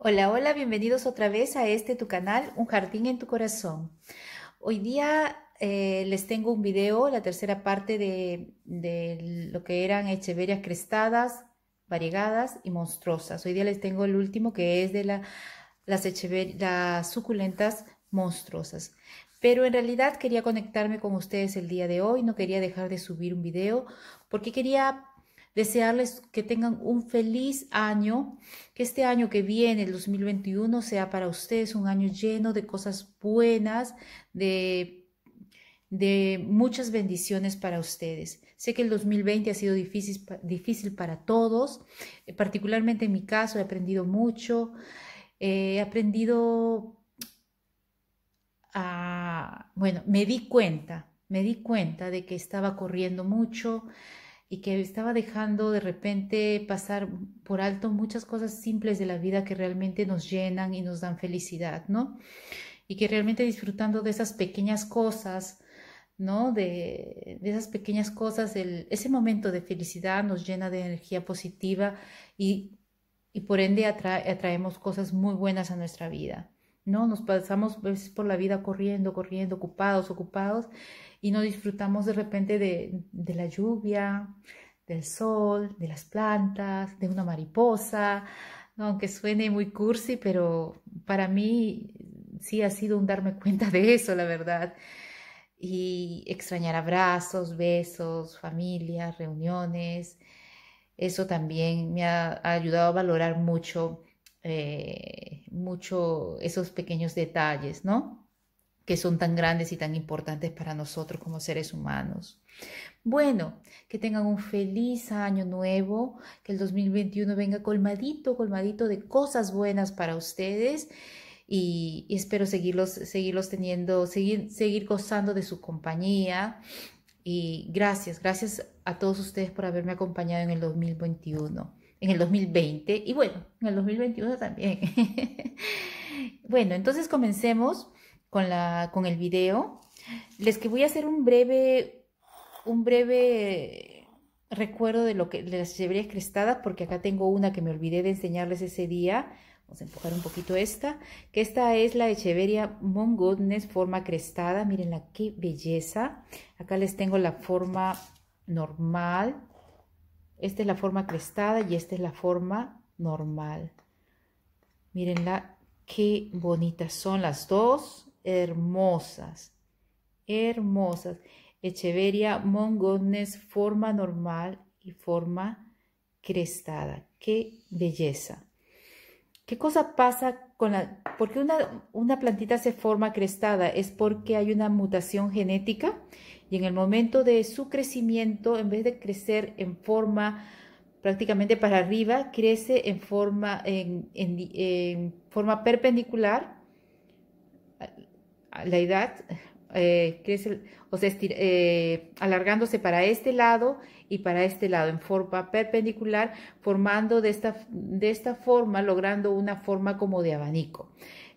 Hola, hola, bienvenidos otra vez a este tu canal, Un Jardín en tu Corazón. Hoy día eh, les tengo un video, la tercera parte de, lo que eran echeverias crestadas, variegadas y monstruosas. Hoy día les tengo el último que es de las, las suculentas monstruosas. Pero en realidad quería conectarme con ustedes el día de hoy, no quería dejar de subir un video porque quería desearles que tengan un feliz año, que este año que viene, el 2021, sea para ustedes un año lleno de cosas buenas, de de muchas bendiciones para ustedes. Sé que el 2020 ha sido difícil, difícil para todos, eh, particularmente en mi caso he aprendido mucho, eh, he aprendido a, bueno, me di cuenta, me di cuenta de que estaba corriendo mucho, y que estaba dejando de repente pasar por alto muchas cosas simples de la vida que realmente nos llenan y nos dan felicidad, ¿no? Y que realmente disfrutando de esas pequeñas cosas, ¿no? De, esas pequeñas cosas, ese momento de felicidad nos llena de energía positiva y, por ende atraemos cosas muy buenas a nuestra vida. ¿no? Nos pasamos veces por la vida corriendo, corriendo, ocupados, ocupados, y no disfrutamos de repente de, la lluvia, del sol, de las plantas, de una mariposa, aunque suene muy cursi, pero para mí sí ha sido un darme cuenta de eso, la verdad. Y extrañar abrazos, besos, familias, reuniones. Eso también me ha ayudado a valorar mucho eh, mucho esos pequeños detalles, ¿no? Que son tan grandes y tan importantes para nosotros como seres humanos. Bueno, que tengan un feliz año nuevo, que el 2021 venga colmadito, colmadito de cosas buenas para ustedes y, y espero seguirlos, seguirlos teniendo, seguir, seguir gozando de su compañía. Y gracias, gracias a todos ustedes por haberme acompañado en el 2021 en el 2020 y bueno, en el 2021 también. bueno, entonces comencemos con, la, con el video. Les que voy a hacer un breve, un breve recuerdo de lo que las echeverias crestadas, porque acá tengo una que me olvidé de enseñarles ese día. Vamos a empujar un poquito esta, que esta es la Echeveria Mongodnes, forma crestada. Miren la qué belleza. Acá les tengo la forma normal, esta es la forma crestada y esta es la forma normal. Mírenla, qué bonitas son las dos, hermosas, hermosas. Echeveria mongones, forma normal y forma crestada. Qué belleza. ¿Qué cosa pasa con la...? porque una, una plantita se forma crestada? ¿Es porque hay una mutación genética? y en el momento de su crecimiento, en vez de crecer en forma prácticamente para arriba, crece en forma, en, forma perpendicular a la edad, eh, crece, o sea, eh, alargándose para este lado y para este lado en forma perpendicular, formando de esta, de esta forma, logrando una forma como de abanico.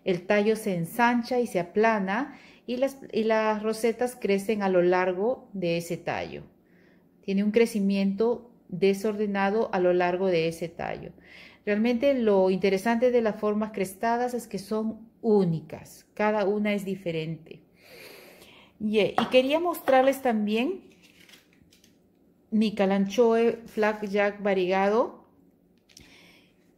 El tallo se ensancha y se aplana y las, rosetas crecen a lo largo de ese tallo. Tiene un crecimiento desordenado a lo largo de ese tallo. Realmente lo interesante de las formas crestadas es que son únicas, cada una es diferente. Y eh, quería mostrarles también mi calanchoe Jack varigado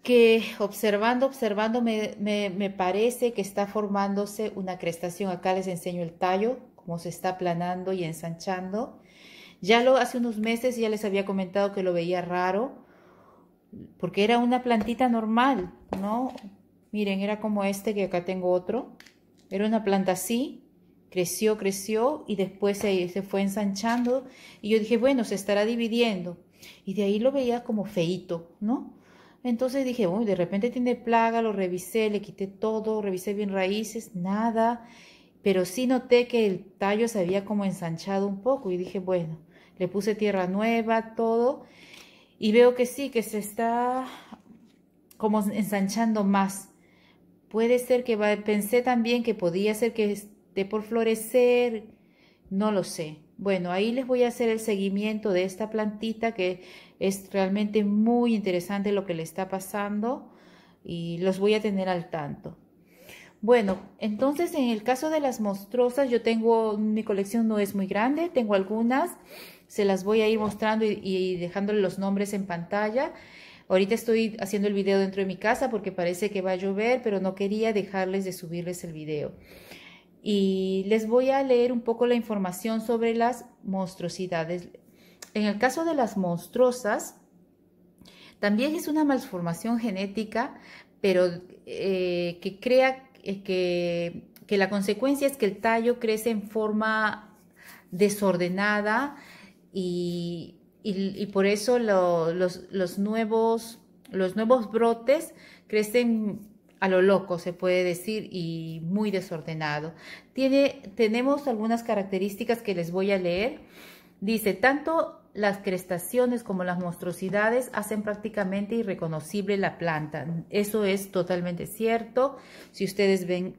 que observando, observando, me, parece que está formándose una crestación. Acá les enseño el tallo, cómo se está aplanando y ensanchando. Ya lo hace unos meses ya les había comentado que lo veía raro, porque era una plantita normal, ¿no? Miren, era como este que acá tengo otro. Era una planta así, creció, creció y después se, se fue ensanchando. Y yo dije, bueno, se estará dividiendo. Y de ahí lo veía como feito, ¿no? Entonces dije, uy, de repente tiene plaga, lo revisé, le quité todo, revisé bien raíces, nada. Pero sí noté que el tallo se había como ensanchado un poco y dije, bueno, le puse tierra nueva, todo. Y veo que sí, que se está como ensanchando más. Puede ser que pensé también que podía ser que esté por florecer, no lo sé. Bueno, ahí les voy a hacer el seguimiento de esta plantita que es realmente muy interesante lo que le está pasando y los voy a tener al tanto. Bueno, entonces en el caso de las monstruosas, yo tengo, mi colección no es muy grande, tengo algunas, se las voy a ir mostrando y, dejándole los nombres en pantalla. Ahorita estoy haciendo el video dentro de mi casa porque parece que va a llover, pero no quería dejarles de subirles el video y les voy a leer un poco la información sobre las monstruosidades. En el caso de las monstruosas, también es una malformación genética, pero eh, que crea eh, que, la consecuencia es que el tallo crece en forma desordenada y, por eso los, los, nuevos, los nuevos brotes crecen a lo loco, se puede decir, y muy desordenado. Tiene, tenemos algunas características que les voy a leer. Dice, tanto las crestaciones como las monstruosidades hacen prácticamente irreconocible la planta. Eso es totalmente cierto. Si ustedes ven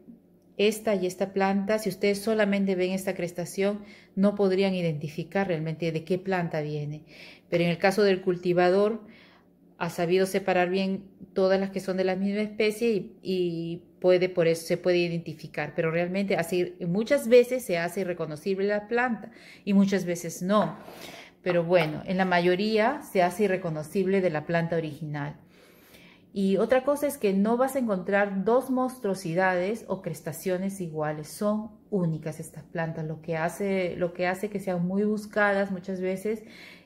esta y esta planta, si ustedes solamente ven esta crestación, no podrían identificar realmente de qué planta viene. Pero en el caso del cultivador, ha sabido separar bien todas las que son de la misma especie y, puede, por eso se puede identificar, pero realmente así, muchas veces se hace irreconocible la planta y muchas veces no. Pero bueno, en la mayoría se hace irreconocible de la planta original. Y otra cosa es que no vas a encontrar dos monstruosidades o crestaciones iguales, son únicas estas plantas, lo que hace, lo que, hace que sean muy buscadas muchas veces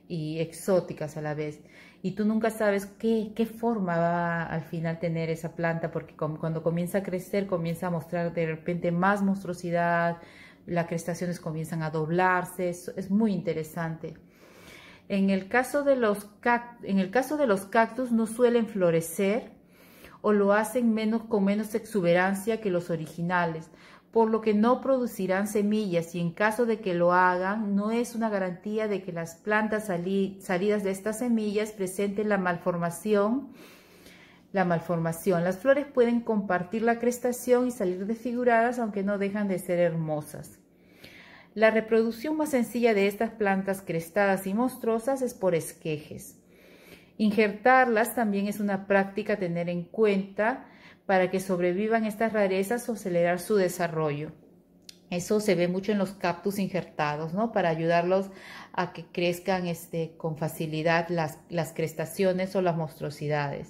y exóticas a la vez y tú nunca sabes qué, forma va al final tener esa planta, porque cuando comienza a crecer, comienza a mostrar de repente más monstruosidad, las crestaciones comienzan a doblarse, es, es muy interesante. En el, caso de los en el caso de los cactus no suelen florecer o lo hacen menos, con menos exuberancia que los originales, por lo que no producirán semillas y en caso de que lo hagan, no es una garantía de que las plantas salidas de estas semillas presenten la malformación. La malformación. Las flores pueden compartir la crestación y salir desfiguradas, aunque no dejan de ser hermosas. La reproducción más sencilla de estas plantas crestadas y monstruosas es por esquejes. Injertarlas también es una práctica a tener en cuenta para que sobrevivan estas rarezas o acelerar su desarrollo. Eso se ve mucho en los cactus injertados, ¿no? Para ayudarlos a que crezcan este, con facilidad las, las crestaciones o las monstruosidades.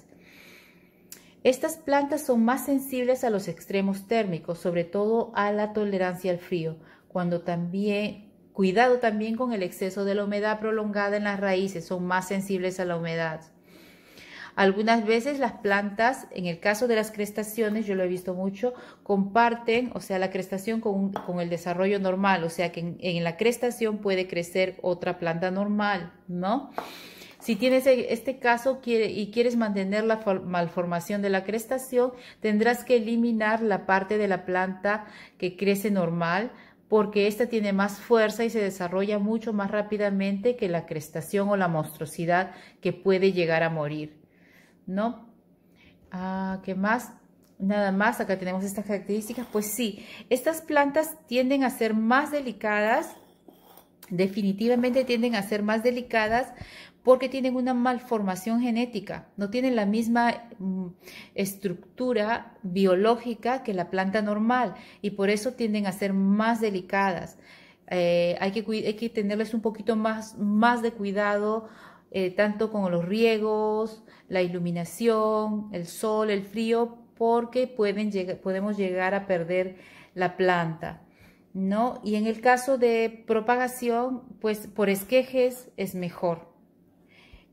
Estas plantas son más sensibles a los extremos térmicos, sobre todo a la tolerancia al frío, cuando también Cuidado también con el exceso de la humedad prolongada en las raíces, son más sensibles a la humedad. Algunas veces las plantas, en el caso de las crestaciones, yo lo he visto mucho, comparten, o sea, la crestación con, el desarrollo normal, o sea, que en, la crestación puede crecer otra planta normal, ¿no? Si tienes e, este caso y quieres mantener la malformación de la crestación, tendrás que eliminar la parte de la planta que crece normal porque esta tiene más fuerza y se desarrolla mucho más rápidamente que la crestación o la monstruosidad que puede llegar a morir. ¿no? Ah, ¿Qué más? Nada más, acá tenemos estas características. Pues sí, estas plantas tienden a ser más delicadas, definitivamente tienden a ser más delicadas porque tienen una malformación genética, no tienen la misma mm, estructura biológica que la planta normal y por eso tienden a ser más delicadas. Eh, hay, que, tenerles un poquito más, más de cuidado, eh, tanto con los riegos, la iluminación, el sol, el frío, porque pueden podemos llegar a perder la planta. ¿no? Y en el caso de propagación, pues por esquejes es mejor.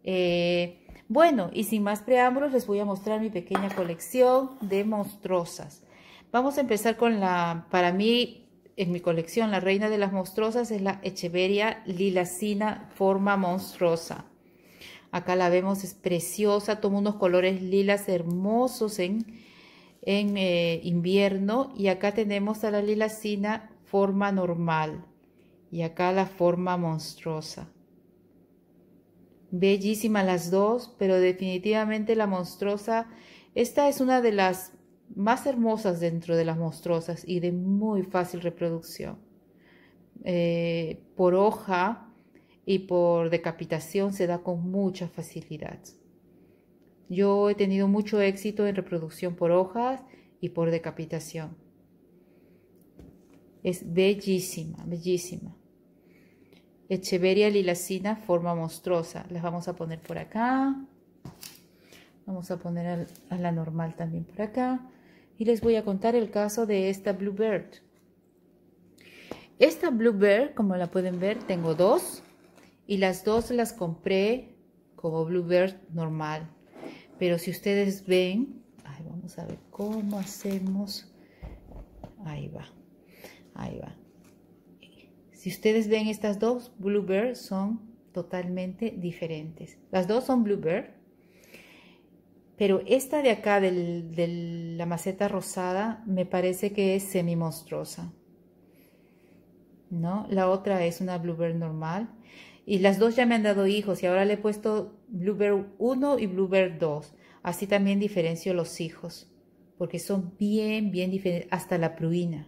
Eh, bueno, y sin más preámbulos, les voy a mostrar mi pequeña colección de monstruosas. Vamos a empezar con la, para mí, en mi colección, la reina de las monstruosas es la Echeveria lilacina forma monstruosa. Acá la vemos, es preciosa, toma unos colores lilas hermosos en, en eh, invierno. Y acá tenemos a la lilacina forma normal y acá la forma monstruosa. Bellísimas las dos, pero definitivamente la monstruosa, esta es una de las más hermosas dentro de las monstruosas y de muy fácil reproducción. Eh, por hoja y por decapitación se da con mucha facilidad. Yo he tenido mucho éxito en reproducción por hojas y por decapitación. Es bellísima, bellísima. Echeveria lilacina, forma monstruosa. Las vamos a poner por acá. Vamos a poner a la normal también por acá. Y les voy a contar el caso de esta Bluebird. Esta Bluebird, como la pueden ver, tengo dos y las dos las compré como Bluebird normal. Pero si ustedes ven, vamos a ver cómo hacemos. Ahí va, ahí va. Si ustedes ven estas dos Bluebird son totalmente diferentes. Las dos son Bluebird, pero esta de acá de la maceta rosada me parece que es semi monstruosa. ¿No? La otra es una Bluebird normal. Y las dos ya me han dado hijos y ahora le he puesto Bluebird 1 y Bluebird 2. Así también diferencio los hijos, porque son bien, bien diferentes, hasta la pruina.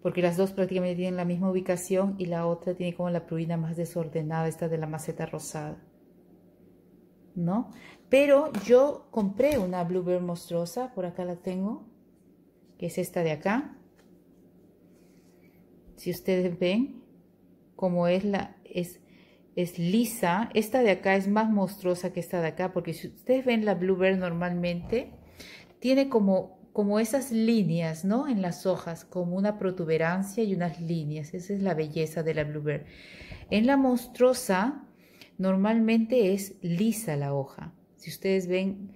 Porque las dos prácticamente tienen la misma ubicación y la otra tiene como la pruina más desordenada, esta de la maceta rosada. ¿No? Pero yo compré una Bluebird monstruosa, por acá la tengo, que es esta de acá. Si ustedes ven, como es lisa, esta de acá es más monstruosa que esta de acá, porque si ustedes ven la bluebird normalmente, tiene como, como esas líneas, ¿no? En las hojas, como una protuberancia y unas líneas. Esa es la belleza de la bluebird. En la monstruosa, normalmente es lisa la hoja. Si ustedes ven,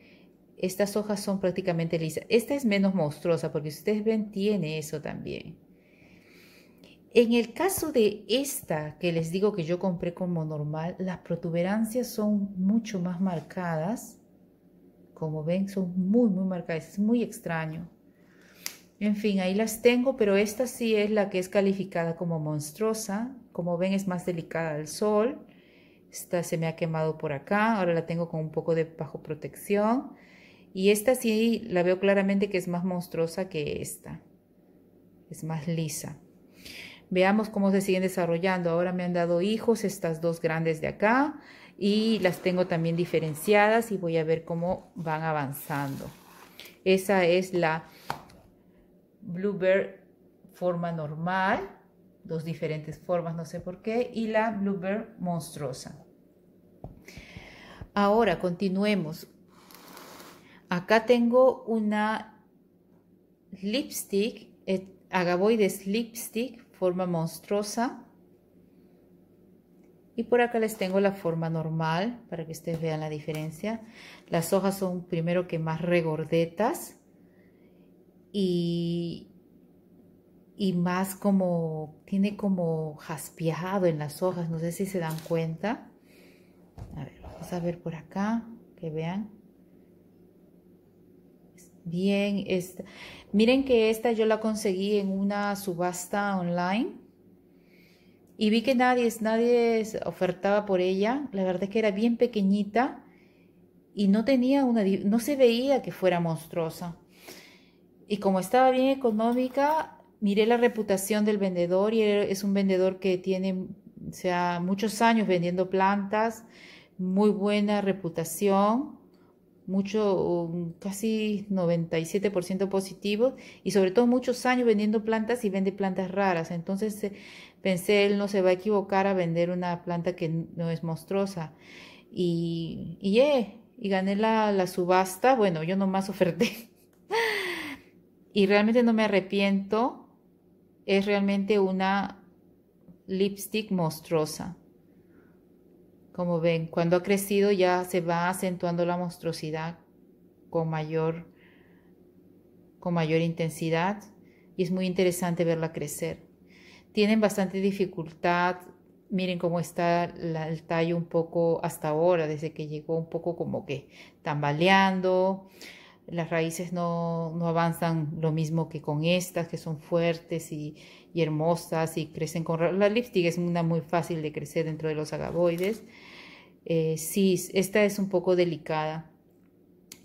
estas hojas son prácticamente lisas. Esta es menos monstruosa, porque si ustedes ven, tiene eso también. En el caso de esta que les digo que yo compré como normal, las protuberancias son mucho más marcadas. Como ven, son muy, muy marcadas. Es muy extraño. En fin, ahí las tengo, pero esta sí es la que es calificada como monstruosa. Como ven, es más delicada al sol. Esta se me ha quemado por acá. Ahora la tengo con un poco de bajo protección. Y esta sí la veo claramente que es más monstruosa que esta. Es más lisa. Veamos cómo se siguen desarrollando. Ahora me han dado hijos, estas dos grandes de acá, y las tengo también diferenciadas y voy a ver cómo van avanzando. Esa es la Bluebird forma normal, dos diferentes formas, no sé por qué, y la Bluebird monstruosa. Ahora, continuemos. Acá tengo una lipstick, eh, agaboides lipstick forma monstruosa. Y por acá les tengo la forma normal para que ustedes vean la diferencia. Las hojas son primero que más regordetas y, y más como, tiene como jaspeado en las hojas. No sé si se dan cuenta. vamos a ver por acá, que vean. Bien, miren que esta yo la conseguí en una subasta online y vi que nadie, nadie ofertaba por ella. La verdad es que era bien pequeñita y no tenía una, no se veía que fuera monstruosa. Y como estaba bien económica, miré la reputación del vendedor y es un vendedor que tiene, o sea, muchos años vendiendo plantas, muy buena reputación mucho, casi 97% positivo y sobre todo muchos años vendiendo plantas y vende plantas raras. Entonces eh, pensé, él no se va a equivocar a vender una planta que no es monstruosa. Y, y, y gané la, la subasta. Bueno, yo nomás oferté. y realmente no me arrepiento. Es realmente una lipstick monstruosa. Como ven, cuando ha crecido ya se va acentuando la monstruosidad con mayor, con mayor intensidad y es muy interesante verla crecer. Tienen bastante dificultad, miren cómo está el tallo un poco hasta ahora, desde que llegó un poco como que tambaleando las raíces no, avanzan lo mismo que con estas, que son fuertes y, hermosas y crecen con... La lipstick es una muy fácil de crecer dentro de los agavoides. Eh, sí, esta es un poco delicada.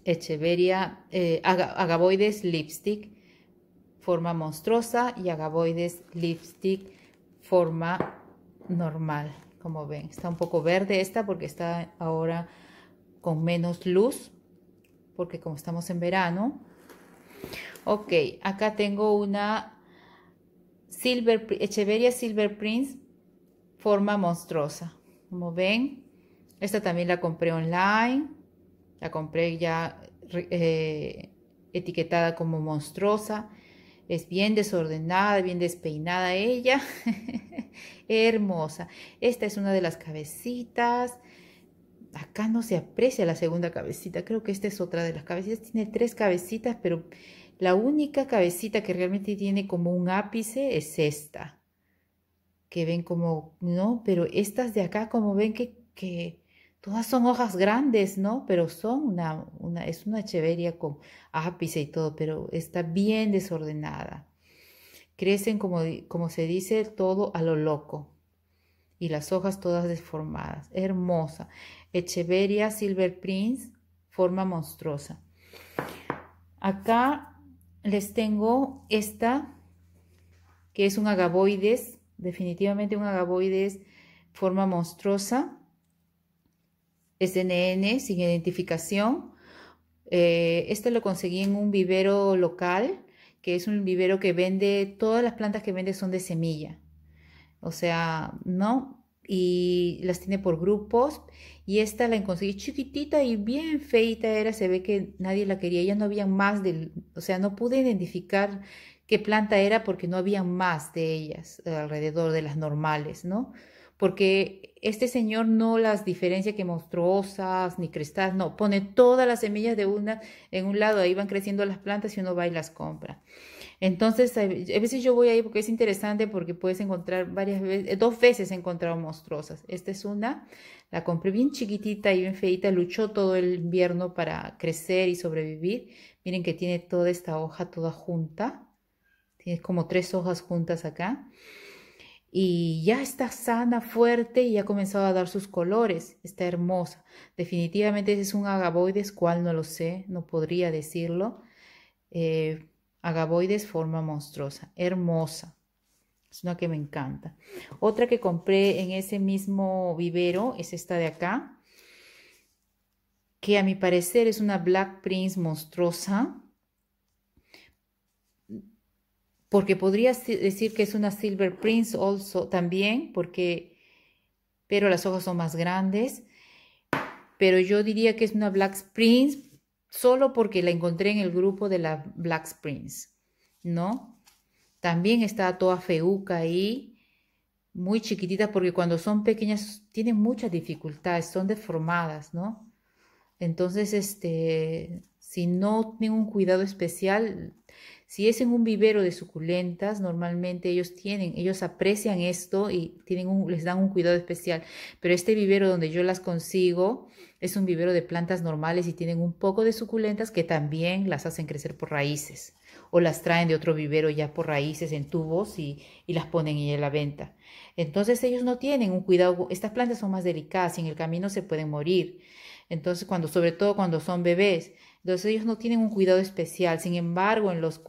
Echeveria, eh, agaboides lipstick, forma monstruosa y agaboides lipstick, forma normal. Como ven, está un poco verde esta porque está ahora con menos luz, porque como estamos en verano. Ok, acá tengo una Silver, Echeveria Silver Prince, forma monstruosa. Como ven, esta también la compré online, la compré ya eh, etiquetada como monstruosa. Es bien desordenada, bien despeinada ella. Hermosa. Esta es una de las cabecitas acá no se aprecia la segunda cabecita. Creo que esta es otra de las cabecitas. Tiene tres cabecitas, pero la única cabecita que realmente tiene como un ápice es esta. Que ven como, ¿no? Pero estas de acá, como ven que, que todas son hojas grandes, ¿no? Pero son una, una, es una cheveria con ápice y todo, pero está bien desordenada. Crecen, como, como se dice, todo a lo loco y las hojas todas deformadas. Hermosa. Echeveria Silver Prince, forma monstruosa. Acá les tengo esta, que es un agaboides, definitivamente un agaboides, forma monstruosa. SNN, sin identificación. Eh, este lo conseguí en un vivero local, que es un vivero que vende, todas las plantas que vende son de semilla. O sea, ¿no? Y las tiene por grupos. Y esta la conseguí chiquitita y bien feita era. Se ve que nadie la quería. Ya no había más del... O sea, no pude identificar qué planta era porque no había más de ellas eh, alrededor de las normales, ¿no? Porque este señor no las diferencia que monstruosas ni crestadas, no, pone todas las semillas de una en un lado, ahí van creciendo las plantas y uno va y las compra. Entonces, eh, a veces yo voy ahí porque es interesante porque puedes encontrar varias veces, eh, dos veces he encontrado monstruosas. Esta es una, la compré bien chiquitita y bien feita, luchó todo el invierno para crecer y sobrevivir. Miren que tiene toda esta hoja toda junta. Tiene como tres hojas juntas acá y ya está sana, fuerte y ha comenzado a dar sus colores. Está hermosa. Definitivamente ese es un agavoides, cual no lo sé, no podría decirlo. Eh, Agaboides forma monstruosa, hermosa. Es una que me encanta. Otra que compré en ese mismo vivero es esta de acá, que a mi parecer es una Black Prince monstruosa, porque podría decir que es una Silver Prince also, también, porque, pero las hojas son más grandes, pero yo diría que es una Black Prince solo porque la encontré en el grupo de la Black Springs, ¿no? También está toda feuca ahí, muy chiquitita, porque cuando son pequeñas tienen muchas dificultades, son deformadas, ¿no? Entonces, este, si no tienen un cuidado especial, si es en un vivero de suculentas, normalmente ellos tienen, ellos aprecian esto y tienen un, les dan un cuidado especial. Pero este vivero donde yo las consigo es un vivero de plantas normales y tienen un poco de suculentas que también las hacen crecer por raíces o las traen de otro vivero ya por raíces en tubos y, y las ponen en la venta. Entonces ellos no tienen un cuidado, estas plantas son más delicadas y en el camino se pueden morir. Entonces cuando, sobre todo cuando son bebés, entonces ellos no tienen un cuidado especial. Sin embargo, en los,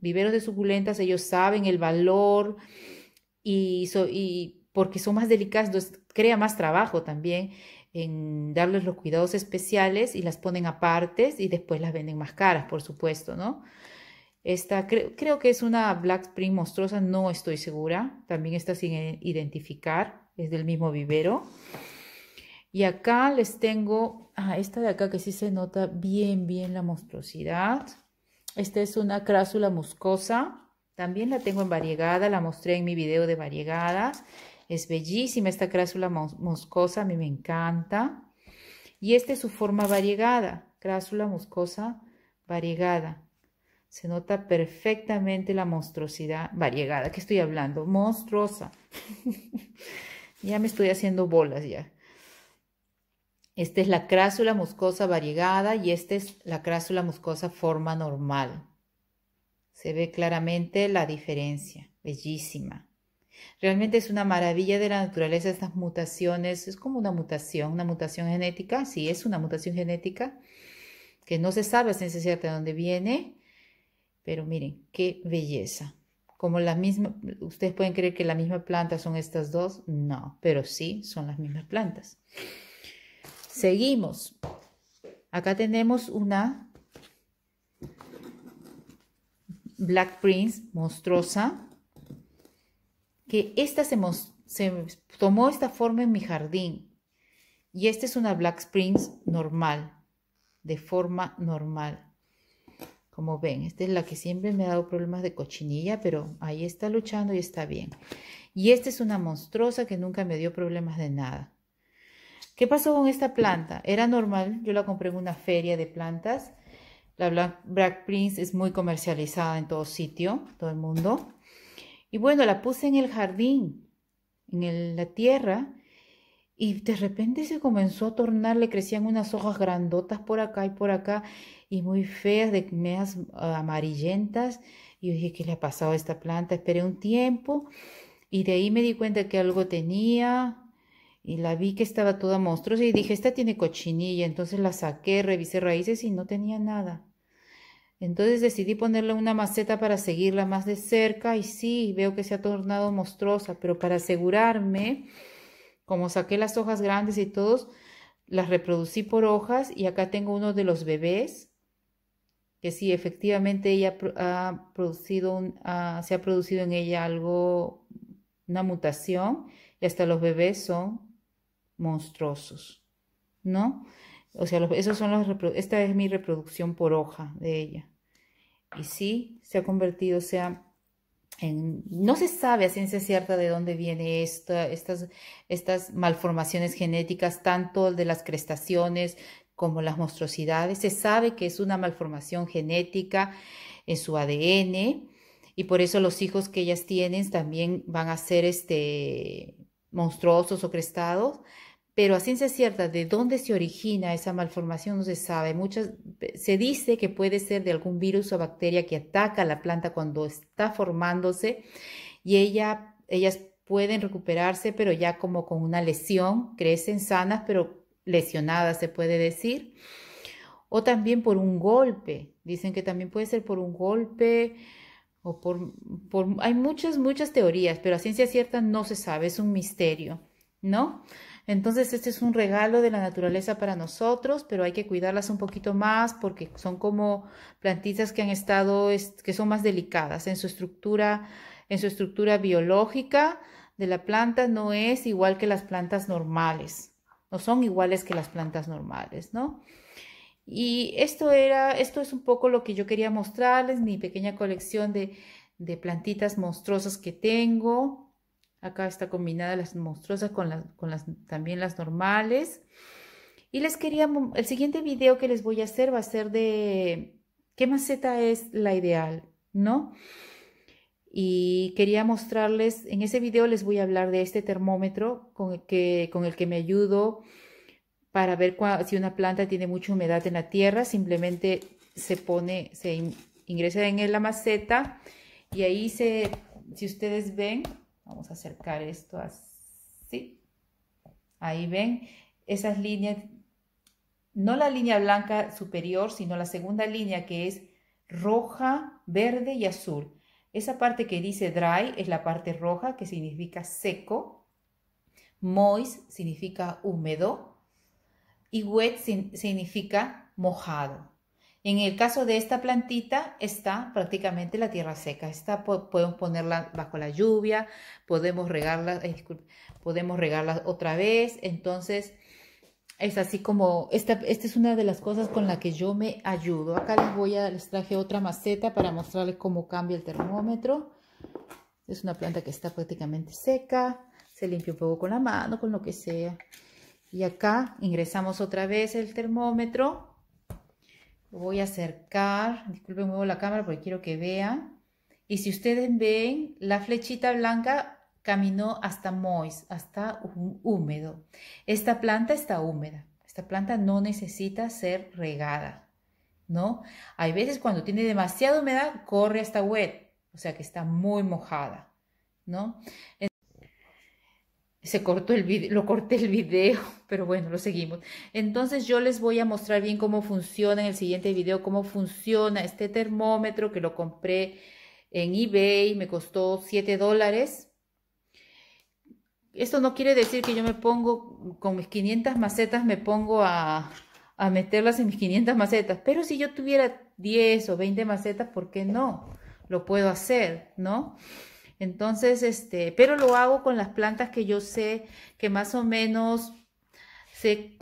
viveros de suculentas ellos saben el valor y, porque son más delicadas, crea más trabajo también en darles los cuidados especiales y las ponen aparte y después las venden más caras, por supuesto, ¿no? Esta creo que es una Black Spring monstruosa, no estoy segura, también está sin identificar, es del mismo vivero. Y acá les tengo, ah, esta de acá que sí se nota bien, bien la monstruosidad. Esta es una crásula muscosa. También la tengo en variegada, la mostré en mi video de variegadas. Es bellísima esta crásula muscosa, a mí me encanta. Y esta es su forma variegada, crásula muscosa variegada. Se nota perfectamente la monstruosidad variegada. ¿Qué estoy hablando? Monstruosa. ya me estoy haciendo bolas ya. Esta es la crásula muscosa variegada y esta es la crásula muscosa forma normal. Se ve claramente la diferencia, bellísima. Realmente es una maravilla de la naturaleza estas mutaciones, es como una mutación, una mutación genética, sí, es una mutación genética que no se sabe a ciencia cierta de dónde viene, pero miren, qué belleza. Como la misma, ustedes pueden creer que la misma planta son estas dos, no, pero sí son las mismas plantas. Seguimos. Acá tenemos una Black Prince monstruosa. Que esta se, tomó esta forma en mi jardín. Y esta es una Black Prince normal, de forma normal. Como ven, esta es la que siempre me ha dado problemas de cochinilla, pero ahí está luchando y está bien. Y esta es una monstruosa que nunca me dio problemas de nada. ¿Qué pasó con esta planta? Era normal, yo la compré en una feria de plantas. La Black, Prince es muy comercializada en todo sitio, todo el mundo. Y bueno, la puse en el jardín, en la tierra, y de repente se comenzó a tornar, le crecían unas hojas grandotas por acá y por acá, y muy feas, de medias ah, amarillentas. Y yo dije, ¿qué le ha pasado a esta planta? Esperé un tiempo, y de ahí me di cuenta que algo tenía, y la vi que estaba toda monstruosa y dije, esta tiene cochinilla, entonces la saqué, revisé raíces y no tenía nada. Entonces decidí ponerle una maceta para seguirla más de cerca y sí, veo que se ha tornado monstruosa, pero para asegurarme, como saqué las hojas grandes y todos, las reproducí por hojas y acá tengo uno de los bebés, que sí, efectivamente ella ha producido se ha producido en ella algo, una mutación, y hasta los bebés son monstruosos, ¿no? O sea, esos son los, esta es mi reproducción por hoja de ella. Y sí, se ha convertido, o sea, en, no se sabe a ciencia cierta de dónde viene esta, estas, estas malformaciones genéticas, tanto de las crestaciones como las monstruosidades. Se sabe que es una malformación genética en su ADN y por eso los hijos que ellas tienen también van a ser este, monstruosos o crestados pero a ciencia cierta de dónde se origina esa malformación no se sabe. Muchas, eh, se dice que puede ser de algún virus o bacteria que ataca a la planta cuando está formándose y ellas pueden recuperarse, pero ya como con una lesión, crecen sanas, pero lesionadas se puede decir. O también por un golpe, dicen que también puede ser por un golpe. O por, hay muchas, muchas teorías, pero a ciencia cierta no se sabe, es un misterio, ¿no? Entonces este es un regalo de la naturaleza para nosotros, pero hay que cuidarlas un poquito más porque son como plantitas que han estado, que son más delicadas en su estructura, en su estructura biológica de la planta no es igual que las plantas normales, no son iguales que las plantas normales, ¿no? Y esto era, esto es un poco lo que yo quería mostrarles, mi pequeña colección de, de plantitas monstruosas que tengo. Acá está combinada las monstruosas con las, con las también las normales. Y les quería, el siguiente video que les voy a hacer va a ser de qué maceta es la ideal, ¿no? Y quería mostrarles, en ese video les voy a hablar de este termómetro con el que, con el que me ayudo para ver si una planta tiene mucha humedad en la tierra. Simplemente se pone, se ingresa en la maceta y ahí se, si ustedes ven, Vamos a acercar esto así. Ahí ven esas líneas, no la línea blanca superior, sino la segunda línea que es roja, verde y azul. Esa parte que dice dry es la parte roja que significa seco. Moist significa húmedo. Y wet significa mojado. En el caso de esta plantita está prácticamente la tierra seca. Está, podemos ponerla bajo la lluvia, podemos regarla, podemos regarla otra vez. Entonces es así como, esta, es una de las cosas con la que yo me ayudo. Acá les voy a, les traje otra maceta para mostrarles cómo cambia el termómetro. Es una planta que está prácticamente seca. Se limpia un poco con la mano, con lo que sea. Y acá ingresamos otra vez el termómetro voy a acercar. Disculpen, muevo la cámara porque quiero que vean. Y si ustedes ven, la flechita blanca caminó hasta moist, hasta húmedo. Esta planta está húmeda. Esta planta no necesita ser regada, ¿no? Hay veces cuando tiene demasiada humedad, corre hasta wet, o sea que está muy mojada, ¿no? se cortó el video, lo corté el video, pero bueno, lo seguimos. Entonces yo les voy a mostrar bien cómo funciona en el siguiente video, cómo funciona este termómetro que lo compré en eBay, me costó 7 dólares. Esto no quiere decir que yo me pongo, con mis 500 macetas me pongo a, a meterlas en mis 500 macetas, pero si yo tuviera 10 o 20 macetas, ¿por qué no? Lo puedo hacer, ¿no? Entonces, este, pero lo hago con las plantas que yo sé que más o menos se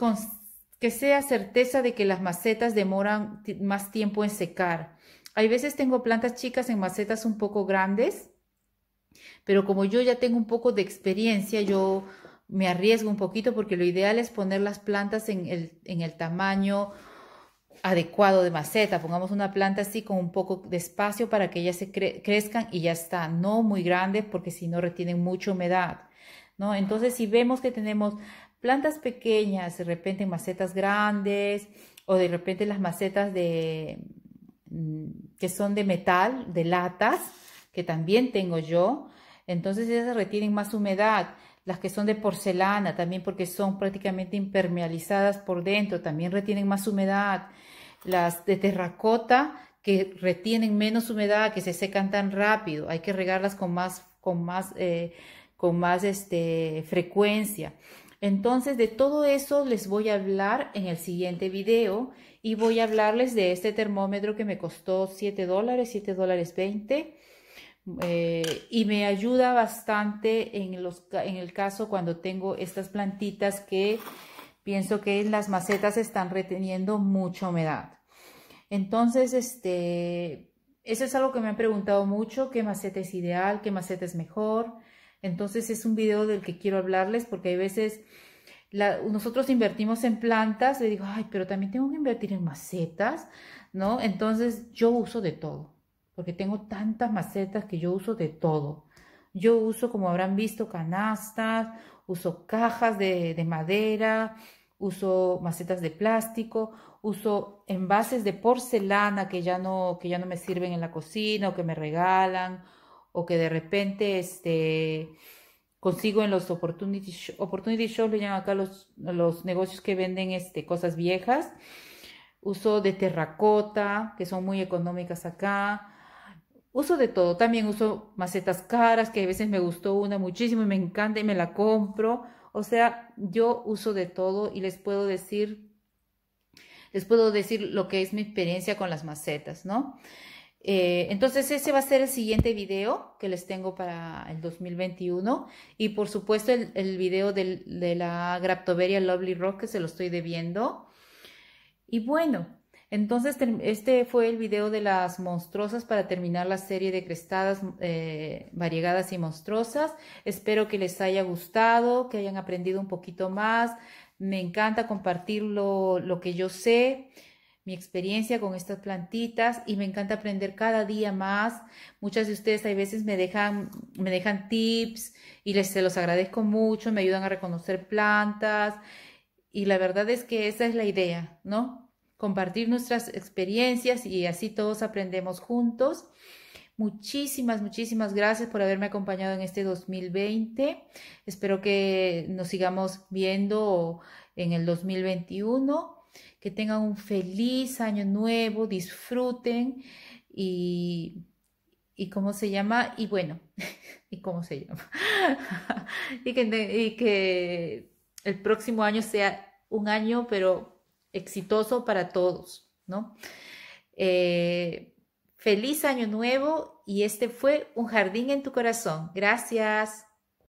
que sea certeza de que las macetas demoran más tiempo en secar. Hay veces tengo plantas chicas en macetas un poco grandes, pero como yo ya tengo un poco de experiencia, yo me arriesgo un poquito porque lo ideal es poner las plantas en el, en el tamaño adecuado de maceta. Pongamos una planta así con un poco de espacio para que ellas se crezcan y ya está. No muy grande porque si no retienen mucha humedad. ¿no? Entonces, si vemos que tenemos plantas pequeñas, de repente macetas grandes o de repente las macetas de, mm, que son de metal, de latas, que también tengo yo, entonces ellas retienen más humedad. Las que son de porcelana también porque son prácticamente impermeabilizadas por dentro, también retienen más humedad las de terracota que retienen menos humedad, que se secan tan rápido, hay que regarlas con más, con más, eh, con más este, frecuencia. Entonces, de todo eso les voy a hablar en el siguiente video y voy a hablarles de este termómetro que me costó 7 dólares, 7 dólares 20 eh, y me ayuda bastante en, en el caso cuando tengo estas plantitas que pienso que en las macetas están reteniendo mucha humedad. Entonces, este, eso es algo que me han preguntado mucho, qué maceta es ideal, qué maceta es mejor. Entonces es un video del que quiero hablarles porque hay veces nosotros invertimos en plantas y digo, ay, pero también tengo que invertir en macetas, ¿no? Entonces yo uso de todo, porque tengo tantas macetas que yo uso de todo. Yo uso, como habrán visto, canastas, uso cajas de, de madera, uso macetas de plástico, uso envases de porcelana que ya no, que ya no me sirven en la cocina o que me regalan o que de repente este, consigo en los opportunity, opportunity shows, le llaman acá los, los negocios que venden este, cosas viejas. Uso de terracota, que son muy económicas acá. Uso de todo. También uso macetas caras, que a veces me gustó una muchísimo y me encanta y me la compro. O sea, yo uso de todo y les puedo decir les puedo decir lo que es mi experiencia con las macetas, ¿no? Eh, entonces ese va a ser el siguiente video que les tengo para el 2021 y por supuesto el, video de la Graptoveria Lovely Rock que se lo estoy debiendo. Y bueno, entonces este fue el video de las monstruosas para terminar la serie de crestadas eh, variegadas y monstruosas. Espero que les haya gustado, que hayan aprendido un poquito más, me encanta compartir lo, que yo sé, mi experiencia con estas plantitas y me encanta aprender cada día más. Muchas de ustedes a veces me dejan, me dejan tips y les se los agradezco mucho, me ayudan a reconocer plantas y la verdad es que esa es la idea, ¿no? Compartir nuestras experiencias y así todos aprendemos juntos. Muchísimas, muchísimas gracias por haberme acompañado en este 2020. Espero que nos sigamos viendo en el 2021. Que tengan un feliz año nuevo, disfruten y, cómo se llama, y bueno, y cómo se llama. y, que, que el próximo año sea un año, pero exitoso para todos, ¿no? Eh, Feliz año nuevo y este fue Un jardín en tu corazón. Gracias.